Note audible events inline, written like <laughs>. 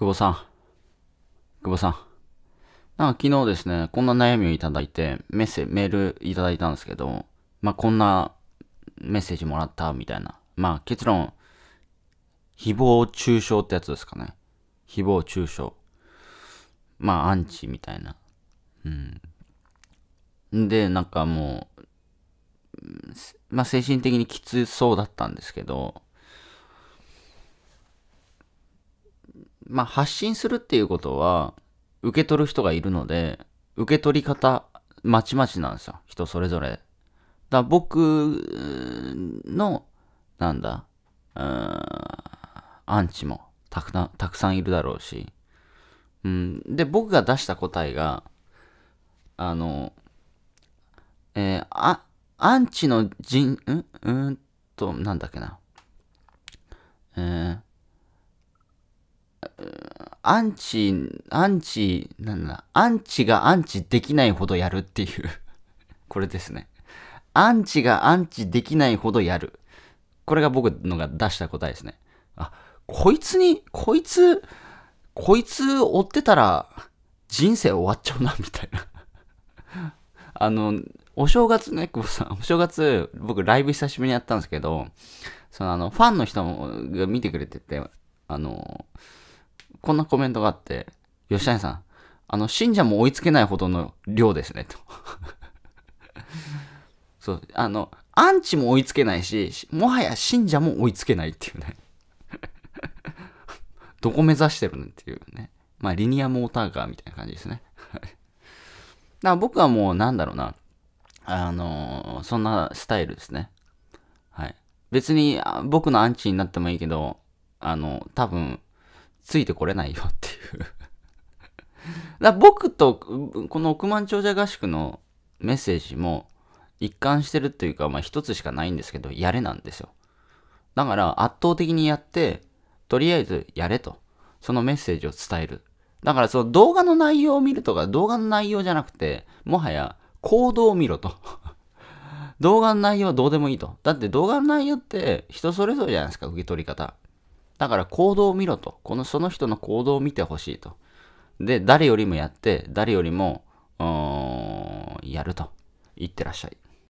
久保さん。久保さん。なんか昨日ですね、こんな悩みをいただいて、メッセ、メールいただいたんですけど、まあ、こんなメッセージもらったみたいな。まあ、結論、誹謗中傷ってやつですかね。誹謗中傷。まあ、アンチみたいな。うん。で、なんかもう、まあ、精神的にきつそうだったんですけど、まあ、発信するっていうことは、受け取る人がいるので、受け取り方、まちまちなんですよ。人それぞれ。だ僕の、なんだ、うん、アンチもたくたくさんいるだろうし。うん、で、僕が出した答えが、あの、えー、あ、アンチの人、んうんと、なんだっけな。えー、アンチ、アンチ、なんだ、アンチがアンチできないほどやるっていう <laughs> これですね。アンチがアンチできないほどやる。これが僕のが出した答えですね。あ、こいつに、こいつ、こいつ追ってたら人生終わっちゃうな、みたいな <laughs> あの、お正月ね、久保さん、お正月、僕ライブ久しぶりにやったんですけど、そのあの、ファンの人が見てくれてて、あの、こんなコメントがあって、吉谷さん、あの、信者も追いつけないほどの量ですね、と。<laughs> そう、あの、アンチも追いつけないし、もはや信者も追いつけないっていうね。<laughs> どこ目指してるのっていうね。まあ、リニアモーターカーみたいな感じですね。<laughs> だから僕はもう、なんだろうな。あのー、そんなスタイルですね。はい。別に、僕のアンチになってもいいけど、あの、多分、ついてこれないよっていうだ僕と、この億万長者合宿のメッセージも一貫してるっていうか、まあ一つしかないんですけど、やれなんですよ。だから圧倒的にやって、とりあえずやれと。そのメッセージを伝える。だからその動画の内容を見るとか、動画の内容じゃなくて、もはや行動を見ろと <laughs> 動画の内容はどうでもいいと。だって動画の内容って人それぞれじゃないですか、受け取り方。だから行動を見ろと。このその人の行動を見てほしいと。で、誰よりもやって、誰よりも、やると。いってらっしゃい。